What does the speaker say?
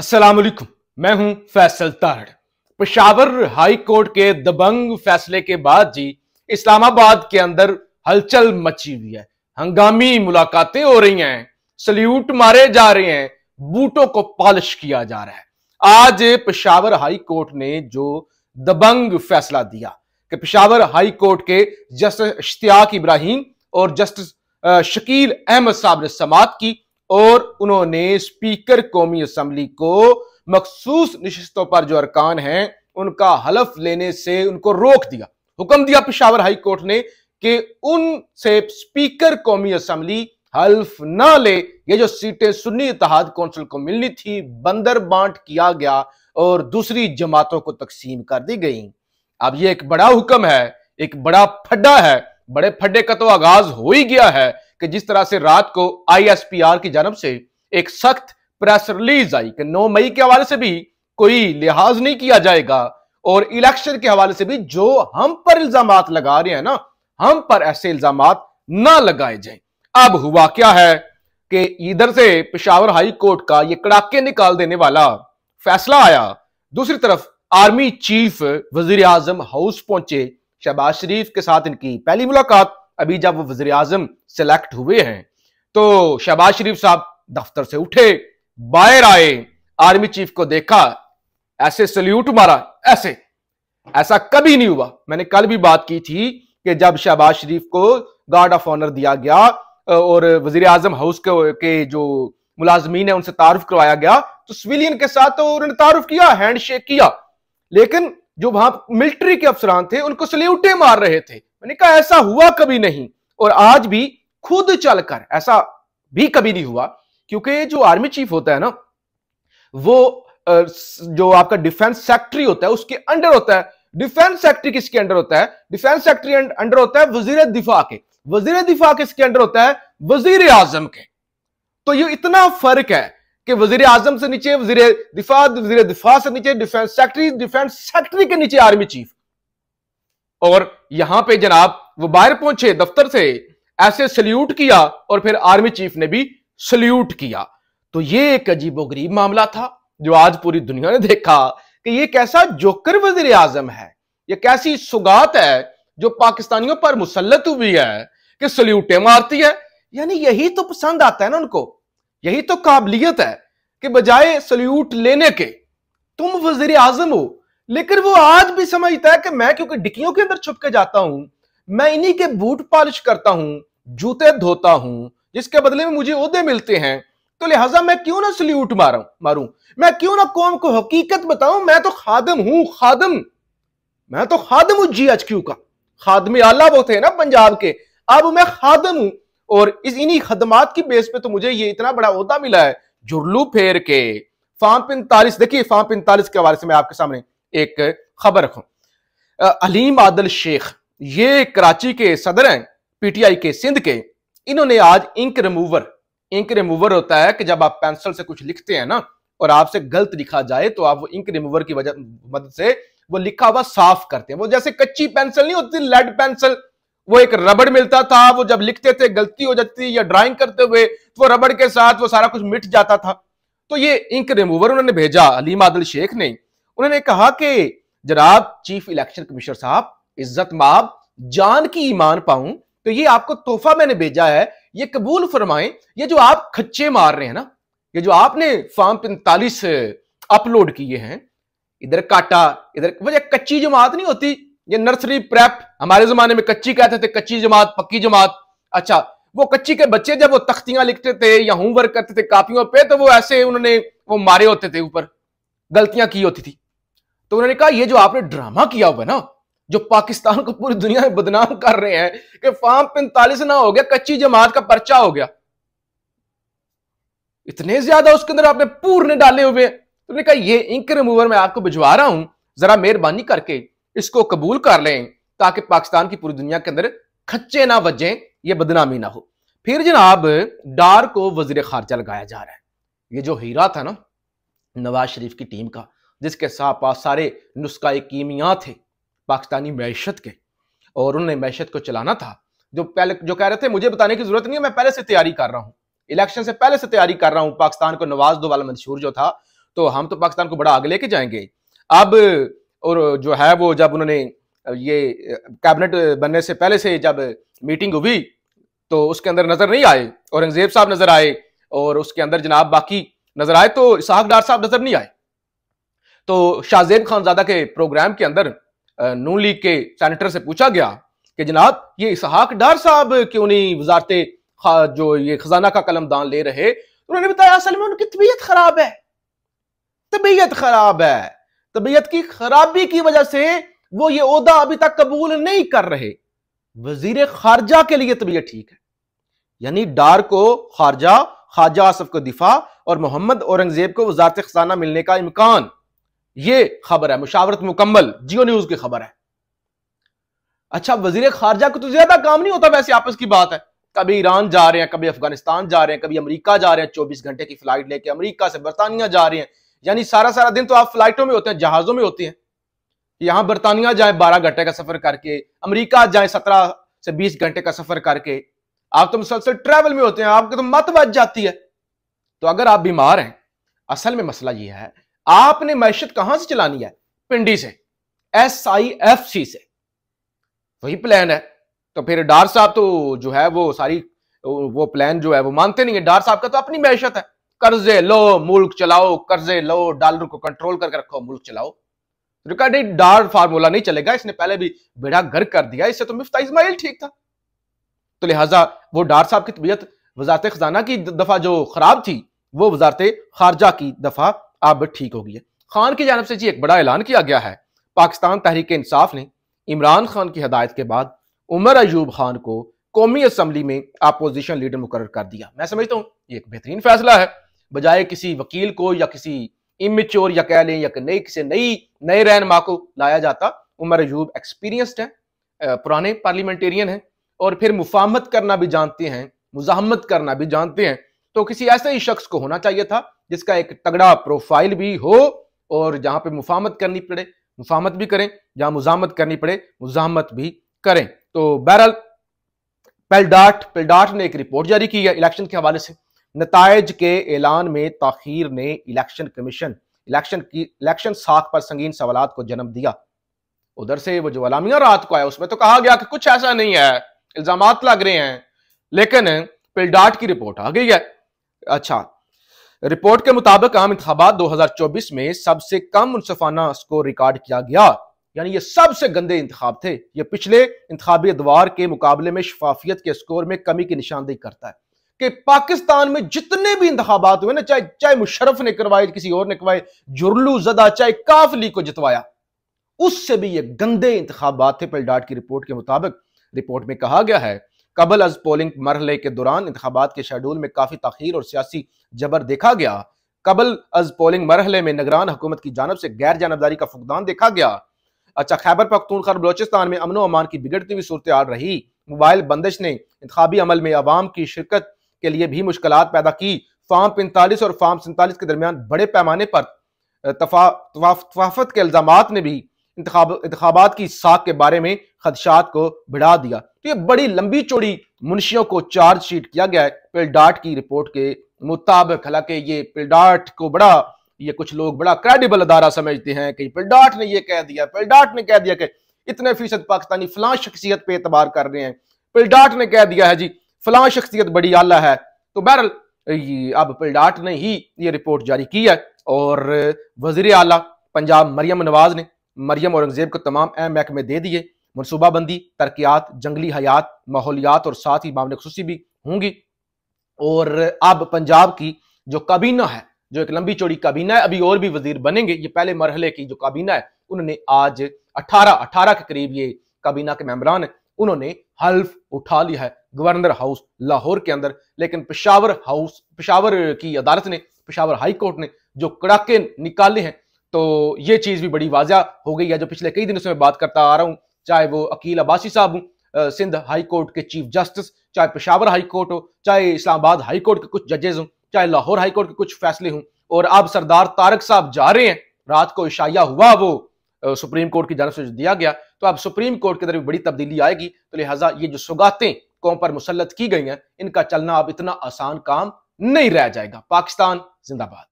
असलम मैं हूं Faisal Tarar Peshawar high court के दबंग फैसले के बाद जी इस्लामाबाद के अंदर हलचल मची हुई है हंगामी मुलाकातें हो रही हैं सल्यूट मारे जा रहे हैं बूटों को पॉलिश किया जा रहा है आज पेशावर हाई कोर्ट ने जो दबंग फैसला दिया कि पेशावर हाई कोर्ट के जस्टिस इश्तियाक इब्राहिम और जस्टिस शकील अहमद साहब ने समात की और उन्होंने स्पीकर कौमी असम्बली को मखसूस नशस्तों पर जो अरकान हैं उनका हलफ लेने से उनको रोक दिया हुक्म दिया पिशावर हाई कोर्ट ने कि उनसे स्पीकर कौमी असम्बली हल्फ ना ले ये जो सीटें सुन्नी इतिहाद कौंसिल को मिलनी थी बंदर बांट किया गया और दूसरी जमातों को तकसीम कर दी गई अब ये एक बड़ा हुक्म है एक बड़ा फड्डा है बड़े फड्डे का तो आगाज हो ही गया है कि जिस तरह से रात को आईएसपीआर की जानब से एक सख्त प्रेस रिलीज आई कि 9 मई के हवाले से भी कोई लिहाज नहीं किया जाएगा और इलेक्शन के हवाले से भी जो हम पर इल्जाम लगा रहे हैं ना हम पर ऐसे इल्जाम ना लगाए जाए अब हुआ क्या है कि इधर से पिशावर हाई कोर्ट का ये कड़ाके निकाल देने वाला फैसला आया दूसरी तरफ आर्मी चीफ वजीर आजम हाउस पहुंचे शहबाज शरीफ के साथ इनकी पहली मुलाकात अभी जब वो वजी अजम सेलेक्ट हुए हैं तो शहबाज शरीफ साहब दफ्तर से उठे बाहर आए आर्मी चीफ को देखा ऐसे सल्यूट मारा ऐसे ऐसा कभी नहीं हुआ मैंने कल भी बात की थी कि जब शहबाज शरीफ को गार्ड ऑफ ऑनर दिया गया और वजीर आजम हाउस के जो मुलाजमीन है उनसे तारुफ करवाया गया तो सिविलियन के साथ तो उन्होंने तारुफ किया हैंडशेक किया लेकिन जो वहां मिलिट्री के अफसरान थे उनको सल्यूटे मार रहे थे मैंने कहा ऐसा हुआ कभी नहीं और आज भी खुद चलकर ऐसा भी कभी नहीं हुआ क्योंकि जो आर्मी चीफ होता है ना वो जो आपका डिफेंस सेक्रेटरी होता है उसके अंडर होता है डिफेंस सेक्रेटरी किसके अंडर होता है डिफेंस सेक्रेटरी अं-, अंडर होता है वजीर दिफा के वजीर दिफा किसके अंडर होता है वजीर आजम के तो ये इतना फर्क है कि वजीर आजम से नीचे वजीर दिफा वजीर दिफा से नीचे डिफेंस सेक्रेटरी डिफेंस सेक्रेटरी के नीचे आर्मी चीफ और यहां पे जनाब वो बाहर पहुंचे दफ्तर से ऐसे सल्यूट किया और फिर आर्मी चीफ ने भी सल्यूट किया तो ये एक अजीबोगरीब मामला था जो आज पूरी दुनिया ने देखा कि ये कैसा जोकर वजीर आजम है ये कैसी सुगात है जो पाकिस्तानियों पर मुसलत हुई है कि सल्यूटें मारती है यानी यही तो पसंद आता है ना उनको यही तो काबिलियत है कि बजाय सल्यूट लेने के तुम वजीर आजम हो लेकिन वो आज भी समझता है कि मैं क्योंकि डिक्कियों के अंदर छुप के जाता हूं मैं इन्हीं के बूट पॉलिश करता हूं जूते धोता हूं जिसके बदले में मुझे उदे मिलते हैं तो लिहाजा मैं क्यों ना सल्यूट मारू मारू मैं क्यों ना कौम को हकीकत बताऊं मैं तो खादम हूं खादम मैं तो खादम हूं जी एच क्यू का खादम आला वो थे ना पंजाब के अब मैं खादम हूं और इस इन्हीं खदमात की बेस पे तो मुझे ये इतना बड़ा उहदा मिला है जुर्लू फेर के फार्म पैंतालीस देखिए फार्म पैंतालीस के हवाले से मैं आपके सामने एक खबर रखू अलीम आदल शेख ये कराची के सदर हैं पीटीआई के सिंध के इन्होंने आज इंक रिमूवर इंक रिमूवर होता है कि जब आप पेंसिल से कुछ लिखते हैं ना और आपसे गलत लिखा जाए तो आप वो इंक रिमूवर की वजह मदद से वो लिखा हुआ साफ करते हैं वो जैसे कच्ची पेंसिल नहीं होती लेड पेंसिल वो एक रबड़ मिलता था वो जब लिखते थे गलती हो जाती या ड्राइंग करते हुए तो वो रबड़ के साथ वो सारा कुछ मिट जाता था तो ये इंक रिमूवर उन्होंने भेजा अलीम आदल शेख ने उन्होंने कहा कि जनाब चीफ इलेक्शन कमिश्नर साहब इज्जत माब जान की ईमान पाऊं तो ये आपको तोहफा मैंने भेजा है ये कबूल फरमाएं ये जो आप खच्चे मार रहे हैं ना ये जो आपने फॉर्म पैंतालीस अपलोड किए हैं इधर काटा इधर वजह कच्ची जमात नहीं होती ये नर्सरी प्रेप हमारे जमाने में कच्ची कहते थे कच्ची जमात पक्की जमात अच्छा वो कच्ची के बच्चे जब वो तख्तियां लिखते थे या होमवर्क करते थे कापियों पे तो वो ऐसे उन्होंने वो मारे होते थे ऊपर गलतियां की होती थी तो उन्होंने कहा ये जो आपने ड्रामा किया हुआ ना जो पाकिस्तान को पूरी दुनिया में बदनाम कर रहे हैं कि फार्म पैंतालीस ना हो गया कच्ची जमात का पर्चा हो गया इतने ज्यादा उसके अंदर आपने पूर्ण डाले हुए तो उन्होंने कहा ये इंक रिमूवर मैं आपको भिजवा रहा हूं जरा मेहरबानी करके इसको कबूल कर लें ताकि पाकिस्तान की पूरी दुनिया के अंदर खच्चे ना बजे ये बदनामी ना हो फिर जनाब डार को वजीर खारजा लगाया जा रहा है ये जो हीरा था ना नवाज शरीफ की टीम का जिसके साथ पास सारे नुस्खा कीमिया थे पाकिस्तानी मैशत के और उन्होंने मैशत को चलाना था जो पहले जो कह रहे थे मुझे बताने की जरूरत नहीं है मैं पहले से तैयारी कर रहा हूँ इलेक्शन से पहले से तैयारी कर रहा हूँ पाकिस्तान को नवाज दो वाला मंशूर जो था तो हम तो पाकिस्तान को बड़ा आगे लेके जाएंगे अब और जो है वो जब उन्होंने ये कैबिनेट बनने से पहले से जब मीटिंग हुई तो उसके अंदर नजर नहीं आए औरंगजेब साहब नजर आए और उसके अंदर जनाब बाकी नजर आए तो इसहाक डार साहब नजर नहीं आए तो शाहजेब खानजादा के प्रोग्राम के अंदर नू लीग के सैनिटर से पूछा गया कि जनाब ये इसहाक डार साहब क्यों नहीं वजारते जो ये खजाना का कलम दान ले रहे उन्होंने बताया असल में उनकी तबीयत खराब है तबीयत खराब है तबीयत की खराबी की वजह से वो ये उहदा अभी तक कबूल नहीं कर रहे वजीर खारजा के लिए तबीयत ठीक है यानी डार को खारजा खाजा आसफ को दिफा और मोहम्मद औरंगजेब को वजारत खजाना मिलने का इम्कान ये खबर है मुशावरत मुकम्मल जियो न्यूज की खबर है अच्छा वजीर खारजा को तो ज्यादा काम नहीं होता वैसे आपस की बात है कभी ईरान जा रहे हैं कभी अफगानिस्तान जा रहे हैं कभी अमरीका जा रहे हैं चौबीस घंटे की फ्लाइट लेके अमरीका से बरतानिया जा रहे हैं यानी सारा सारा दिन तो आप फ्लाइटों में होते हैं जहाजों में होते हैं यहां बरतानिया जाए बारह घंटे का सफर करके अमरीका जाए सत्रह से बीस घंटे का सफर करके आप तो मुसलसल ट्रैवल में होते हैं आपकी तो मत बच जाती है तो अगर आप बीमार हैं असल में मसला यह है आपने मैशत कहां से चलानी है पिंडी से एस आई एफ सी से वही प्लान है तो फिर डार साहब तो जो है वो सारी वो प्लान जो है वो मानते नहीं है डार साहब का तो अपनी मैशत है कर्जे लो मुल्क चलाओ कर्जे लो डॉलर को कंट्रोल करके रखो मुल्क चलाओ रिकॉर्डिंग डार फार्मूला नहीं चलेगा इसने पहले भी बेड़ा घर कर दिया इससे तो मुफ्ता इसमाइल ठीक था तो लिहाजा वो डार साहब की तबीयत वजारत खजाना की दफा जो खराब थी वो वजारत खारजा की दफा अब ठीक होगी खान की जानब से जी एक बड़ा ऐलान किया गया है पाकिस्तान तहरीक इंसाफ ने इमरान खान की हदायत के बाद उमर अयूब खान को कौमी असम्बली में अपोजिशन लीडर मुकर कर दिया मैं समझता हूँ ये एक बेहतरीन फैसला है बजाय किसी वकील को या किसी इमेच्योर या कह लें या नई किसी नई नए रहनमा को लाया जाता उमर अयूब एक्सपीरियंसड हैं पुराने पार्लियामेंटेरियन हैं और फिर मुफाहमत करना भी जानते हैं मुजामत करना भी जानते हैं तो किसी ऐसे ही शख्स को होना चाहिए था जिसका एक तगड़ा प्रोफाइल भी हो और जहां पे मुफामत करनी पड़े मुफामत भी करें जहां मुजामत करनी पड़े मुजामत भी करें तो बहरल पेलडाट पेलडाट ने एक रिपोर्ट जारी की है इलेक्शन के हवाले से नतज के ऐलान में ताखिर ने इलेक्शन कमीशन इलेक्शन की इलेक्शन साख पर संगीन सवाल को जन्म दिया उधर से वो जो अलामिया रात को आया उसमें तो कहा गया कि कुछ ऐसा नहीं है इल्जाम लग रहे हैं लेकिन पिलडाट की रिपोर्ट आ गई है अच्छा रिपोर्ट के मुताबिक आम इंतबात 2024 में सबसे कम मुनसफाना स्कोर रिकॉर्ड किया गया यानी ये सबसे गंदे इंतब थे ये पिछले इंतबी अदवार के मुकाबले में शफाफियत के स्कोर में कमी की निशानदेही करता है कि पाकिस्तान में जितने भी इंतबात हुए ना चाहे चाहे मुशरफ ने करवाए किसी और ने करवाए जुर्लू जदा चाहे काफली को जितवाया उससे भी ये गंदे इंतबात थे पेलडाट की रिपोर्ट के मुताबिक रिपोर्ट में कहा गया है कबल अज पोलिंग मरहले के दौरान इंतबात के शेड्यूल में काफ़ी तखीर और सियासी जबर देखा गया कबल अज पोलिंग मरहले में निगरान हुकूमत की जानब से गैर जानबदारी का फुकदान देखा गया अच्छा खैबर पख्तूनखा बलोचिस्तान में अमनो अमान की बिगड़ती हुई सूरत रही मोबाइल बंदिश ने इंतबी अमल में आवाम की शिरकत के लिए भी मुश्किल पैदा की फार्म पैंतालीस और फार्म सैंतालीस के दरमियान बड़े पैमाने पर तफा, तफा, तफाफत के इल्जाम ने भी इंतबात की साख के बारे में खदशात को बिड़ा दिया तो ये बड़ी लंबी चौड़ी मुंशियों को चार्जशीट किया गया है पिलडाट की रिपोर्ट के मुताबिक हालांकि ये पिलडाट को बड़ा ये कुछ लोग बड़ा क्रेडिबल अदारा समझते हैं कि पिलडाट ने यह कह दिया पिलडाट ने कह दिया कि इतने फीसद पाकिस्तानी फलां शख्सियत पे एतबार कर रहे हैं पिलडाट ने कह दिया है जी फलां शख्सियत बड़ी आला है तो बहरल अब पिलडाट ने ही ये रिपोर्ट जारी की है और वजीर अला पंजाब मरियम नवाज ने मरियम औरंगजेब को तमाम अहम महकमे दे दिए मनसूबाबंदी तरक्यात जंगली हयात माहौलियात और साथ ही मामले खुशी भी होंगी और अब पंजाब की जो काबीना है जो एक लंबी चौड़ी काबीना है अभी और भी वजीर बनेंगे ये पहले मरहले की जो काबीना है उन्होंने आज अठारह अठारह के करीब ये काबीना के मेम्बरान उन्होंने हल्फ उठा लिया है गवर्नर हाउस लाहौर के अंदर लेकिन पिशावर हाउस पिशावर की अदालत ने पिशावर हाई कोर्ट ने जो कड़ाके निकाले हैं तो ये चीज़ भी बड़ी वाजिया हो गई है जो पिछले कई दिनों से मैं बात करता आ रहा हूँ चाहे वो अकील अबासी साहब हूं सिंध हाई कोर्ट के चीफ जस्टिस चाहे पेशावर हाई कोर्ट हो चाहे इस्लामाबाद हाई कोर्ट के कुछ जजेज हों चाहे लाहौर हाई कोर्ट के कुछ फैसले हों और अब सरदार तारक साहब जा रहे हैं रात को इशाया हुआ वो सुप्रीम कोर्ट की जानव से दिया गया तो अब सुप्रीम कोर्ट अंदर भी बड़ी तब्दीली आएगी तो लिहाजा ये जो सौगातें कौम पर मुसलत की गई हैं इनका चलना अब इतना आसान काम नहीं रह जाएगा पाकिस्तान जिंदाबाद